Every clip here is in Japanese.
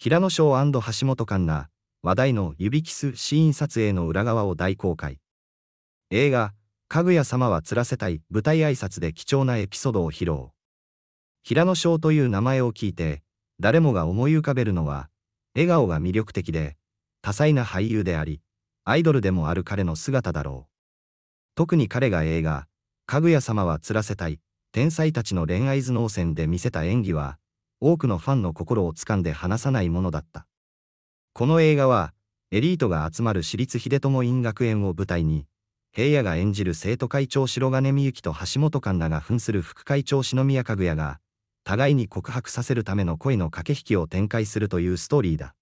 平野翔橋本環奈、話題の指キスシーン撮影の裏側を大公開。映画、かぐや様は釣らせたい舞台挨拶で貴重なエピソードを披露。平野翔という名前を聞いて、誰もが思い浮かべるのは、笑顔が魅力的で、多彩な俳優であり、アイドルでもある彼の姿だろう。特に彼が映画、かぐや様は釣らせたい、天才たちの恋愛頭脳戦で見せた演技は、多くのファンの心をつかんで離さないものだった。この映画は、エリートが集まる私立秀友院学園を舞台に、平野が演じる生徒会長白金みゆきと橋本環奈が扮する副会長篠宮かぐやが、互いに告白させるための恋の駆け引きを展開するというストーリーだ。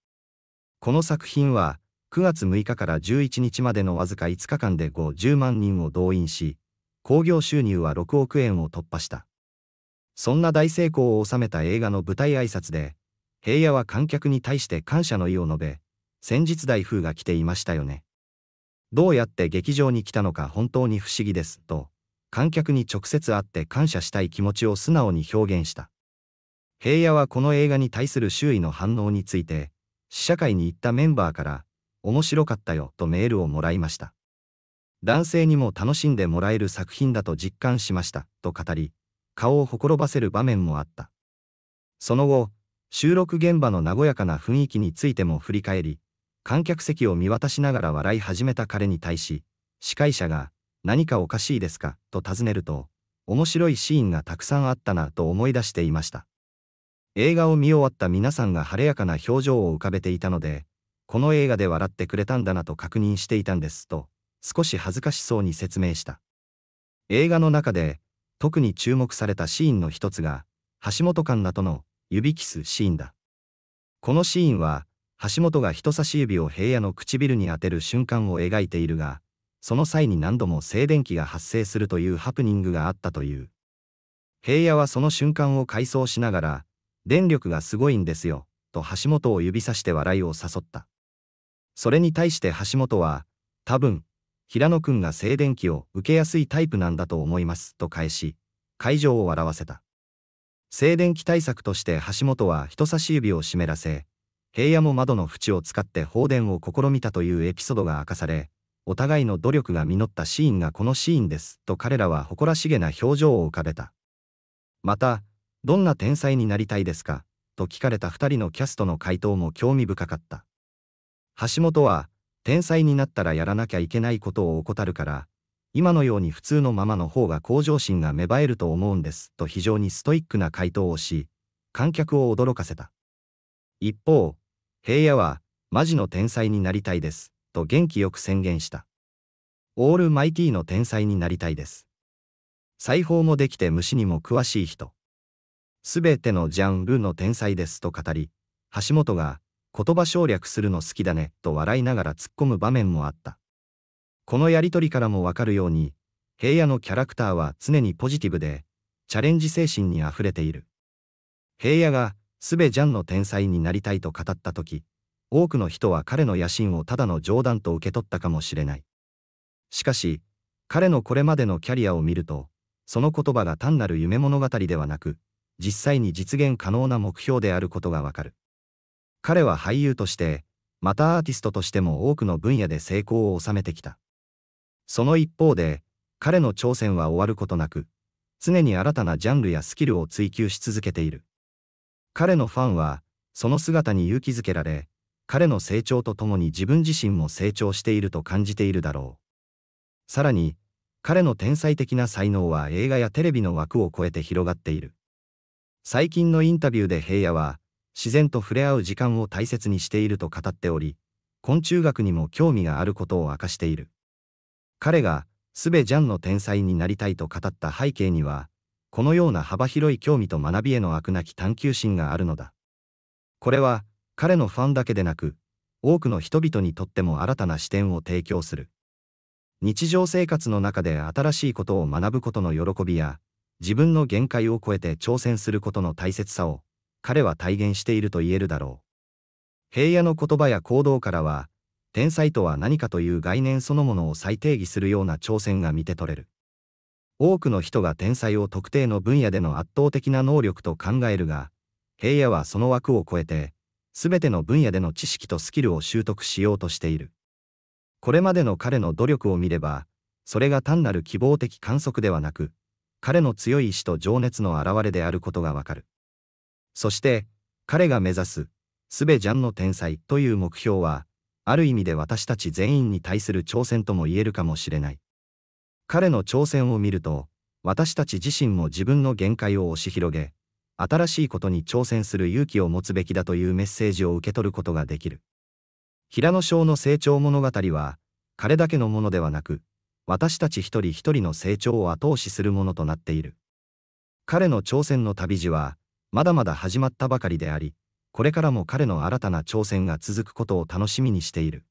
この作品は、9月6日から11日までのわずか5日間で5、0万人を動員し、興行収入は6億円を突破した。そんな大成功を収めた映画の舞台挨拶で、平野は観客に対して感謝の意を述べ、先日台風が来ていましたよね。どうやって劇場に来たのか本当に不思議です、と、観客に直接会って感謝したい気持ちを素直に表現した。平野はこの映画に対する周囲の反応について、試写会に行ったメンバーから、面白かったよ、とメールをもらいました。男性にも楽しんでもらえる作品だと実感しました、と語り、顔をほころばせる場面もあった。その後、収録現場の和やかな雰囲気についても振り返り、観客席を見渡しながら笑い始めた彼に対し、司会者が、何かおかしいですかと尋ねると、面白いシーンがたくさんあったなと思い出していました。映画を見終わった皆さんが晴れやかな表情を浮かべていたので、この映画で笑ってくれたんだなと確認していたんですと、少し恥ずかしそうに説明した。映画の中で、特に注目されたシーンの一つが、橋本環奈との指キスシーンだ。このシーンは、橋本が人差し指を平野の唇に当てる瞬間を描いているが、その際に何度も静電気が発生するというハプニングがあったという。平野はその瞬間を回想しながら、電力がすごいんですよ、と橋本を指さして笑いを誘った。それに対して橋本は、多分、平野くんが静電気を受けやすいタイプなんだと思いますと返し、会場を笑わせた。静電気対策として橋本は人差し指を湿らせ、平野も窓の縁を使って放電を試みたというエピソードが明かされ、お互いの努力が実ったシーンがこのシーンですと彼らは誇らしげな表情を浮かべた。また、どんな天才になりたいですかと聞かれた2人のキャストの回答も興味深かった。橋本は、天才になったらやらなきゃいけないことを怠るから、今のように普通のままの方が向上心が芽生えると思うんです、と非常にストイックな回答をし、観客を驚かせた。一方、平野は、マジの天才になりたいです、と元気よく宣言した。オールマイティの天才になりたいです。裁縫もできて虫にも詳しい人。すべてのジャンルの天才ですと語り、橋本が、言葉省略するの好きだね、と笑いながら突っ込む場面もあった。このやりとりからもわかるように、平野のキャラクターは常にポジティブで、チャレンジ精神にあふれている。平野が、すべジャンの天才になりたいと語った時、多くの人は彼の野心をただの冗談と受け取ったかもしれない。しかし、彼のこれまでのキャリアを見ると、その言葉が単なる夢物語ではなく、実際に実現可能な目標であることがわかる。彼は俳優として、またアーティストとしても多くの分野で成功を収めてきた。その一方で、彼の挑戦は終わることなく、常に新たなジャンルやスキルを追求し続けている。彼のファンは、その姿に勇気づけられ、彼の成長とともに自分自身も成長していると感じているだろう。さらに、彼の天才的な才能は映画やテレビの枠を超えて広がっている。最近のインタビューで平野は、自然と触れ合う時間を大切にしていると語っており、昆虫学にも興味があることを明かしている。彼が、すべジャンの天才になりたいと語った背景には、このような幅広い興味と学びへの飽くなき探求心があるのだ。これは、彼のファンだけでなく、多くの人々にとっても新たな視点を提供する。日常生活の中で新しいことを学ぶことの喜びや、自分の限界を超えて挑戦することの大切さを彼は体現していると言えるだろう。平野の言葉や行動からは、天才とは何かという概念そのものを再定義するような挑戦が見て取れる。多くの人が天才を特定の分野での圧倒的な能力と考えるが、平野はその枠を超えて、すべての分野での知識とスキルを習得しようとしている。これまでの彼の努力を見れば、それが単なる希望的観測ではなく、彼の強い意志と情熱の表れであることがわかる。そして、彼が目指す、すべジャンの天才という目標は、ある意味で私たち全員に対する挑戦とも言えるかもしれない。彼の挑戦を見ると、私たち自身も自分の限界を押し広げ、新しいことに挑戦する勇気を持つべきだというメッセージを受け取ることができる。平野翔の成長物語は、彼だけのものではなく、私たち一人一人の成長を後押しするものとなっている。彼の挑戦の旅路は、まだまだ始まったばかりであり、これからも彼の新たな挑戦が続くことを楽しみにしている。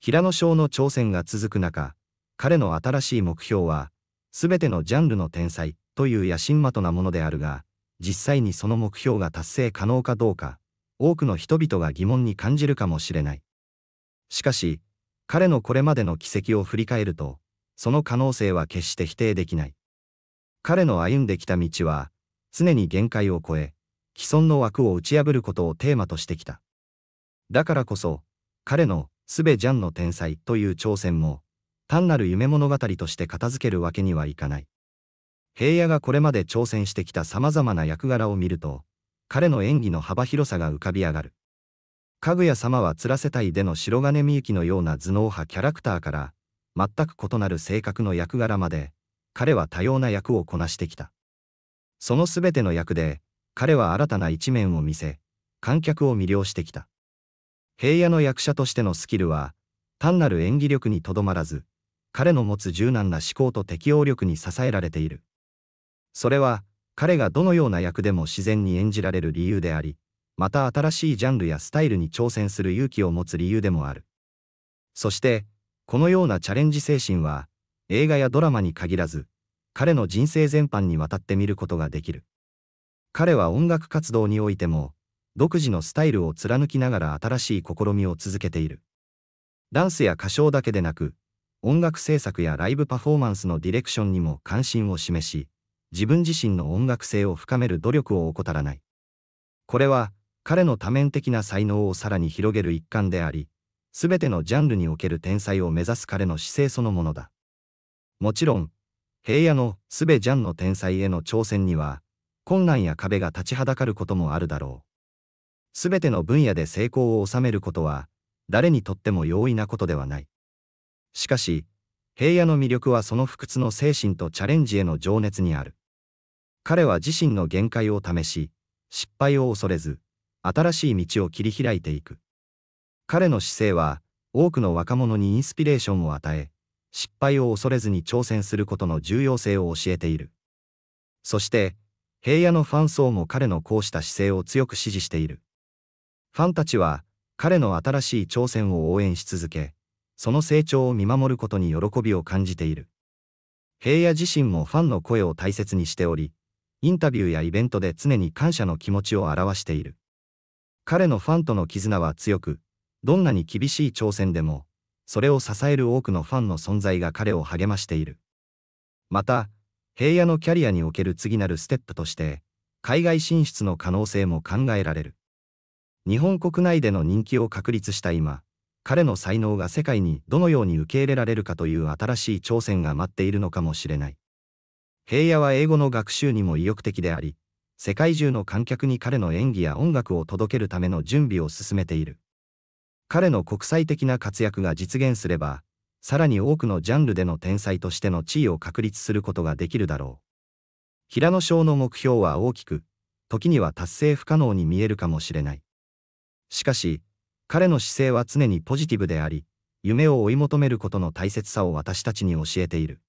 平野翔の挑戦が続く中、彼の新しい目標は、すべてのジャンルの天才という野心的なものであるが、実際にその目標が達成可能かどうか、多くの人々が疑問に感じるかもしれない。しかし、彼のこれまでの軌跡を振り返ると、その可能性は決して否定できない。彼の歩んできた道は、常に限界を超え、既存の枠を打ち破ることをテーマとしてきた。だからこそ、彼のすべジャンの天才という挑戦も、単なる夢物語として片付けるわけにはいかない。平野がこれまで挑戦してきた様々な役柄を見ると、彼の演技の幅広さが浮かび上がる。かぐや様はらせたいでの白金みゆきのような頭脳派キャラクターから、全く異なる性格の役柄まで、彼は多様な役をこなしてきた。そのすべての役で、彼は新たな一面を見せ、観客を魅了してきた。平野の役者としてのスキルは、単なる演技力にとどまらず、彼の持つ柔軟な思考と適応力に支えられている。それは、彼がどのような役でも自然に演じられる理由であり、また新しいジャンルやスタイルに挑戦する勇気を持つ理由でもある。そして、このようなチャレンジ精神は、映画やドラマに限らず、彼の人生全般にわたって見ることができる。彼は音楽活動においても、独自のスタイルを貫きながら新しい試みを続けている。ダンスや歌唱だけでなく、音楽制作やライブパフォーマンスのディレクションにも関心を示し、自分自身の音楽性を深める努力を怠らない。これは、彼の多面的な才能をさらに広げる一環であり、すべてのジャンルにおける天才を目指す彼の姿勢そのものだ。もちろん、平野のすべジャンの天才への挑戦には、困難や壁が立ちはだかることもあるだろう。すべての分野で成功を収めることは、誰にとっても容易なことではない。しかし、平野の魅力はその不屈の精神とチャレンジへの情熱にある。彼は自身の限界を試し、失敗を恐れず、新しい道を切り開いていく。彼の姿勢は、多くの若者にインスピレーションを与え、失敗を恐れずに挑戦することの重要性を教えている。そして、平野のファン層も彼のこうした姿勢を強く支持している。ファンたちは、彼の新しい挑戦を応援し続け、その成長を見守ることに喜びを感じている。平野自身もファンの声を大切にしており、インタビューやイベントで常に感謝の気持ちを表している。彼のファンとの絆は強く、どんなに厳しい挑戦でも、それを支える多くのファンの存在が彼を励ましている。また、平野のキャリアにおける次なるステップとして、海外進出の可能性も考えられる。日本国内での人気を確立した今、彼の才能が世界にどのように受け入れられるかという新しい挑戦が待っているのかもしれない。平野は英語の学習にも意欲的であり、世界中の観客に彼の演技や音楽を届けるための準備を進めている。彼の国際的な活躍が実現すれば、さらに多くのジャンルでの天才としての地位を確立することができるだろう。平野翔の目標は大きく、時には達成不可能に見えるかもしれない。しかし、彼の姿勢は常にポジティブであり、夢を追い求めることの大切さを私たちに教えている。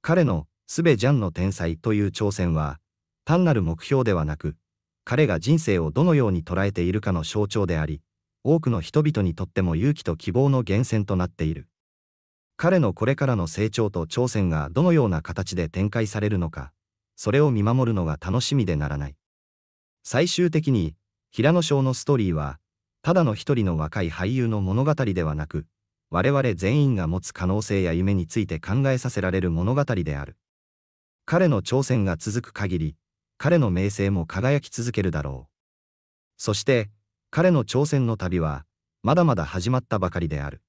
彼の、すべジャンの天才という挑戦は、単なる目標ではなく、彼が人生をどのように捉えているかの象徴であり、多くの人々にとっても勇気と希望の源泉となっている。彼のこれからの成長と挑戦がどのような形で展開されるのか、それを見守るのが楽しみでならない。最終的に、平野翔のストーリーは、ただの一人の若い俳優の物語ではなく、我々全員が持つ可能性や夢について考えさせられる物語である。彼の挑戦が続く限り、彼の名声も輝き続けるだろう。そして、彼の挑戦の旅は、まだまだ始まったばかりである。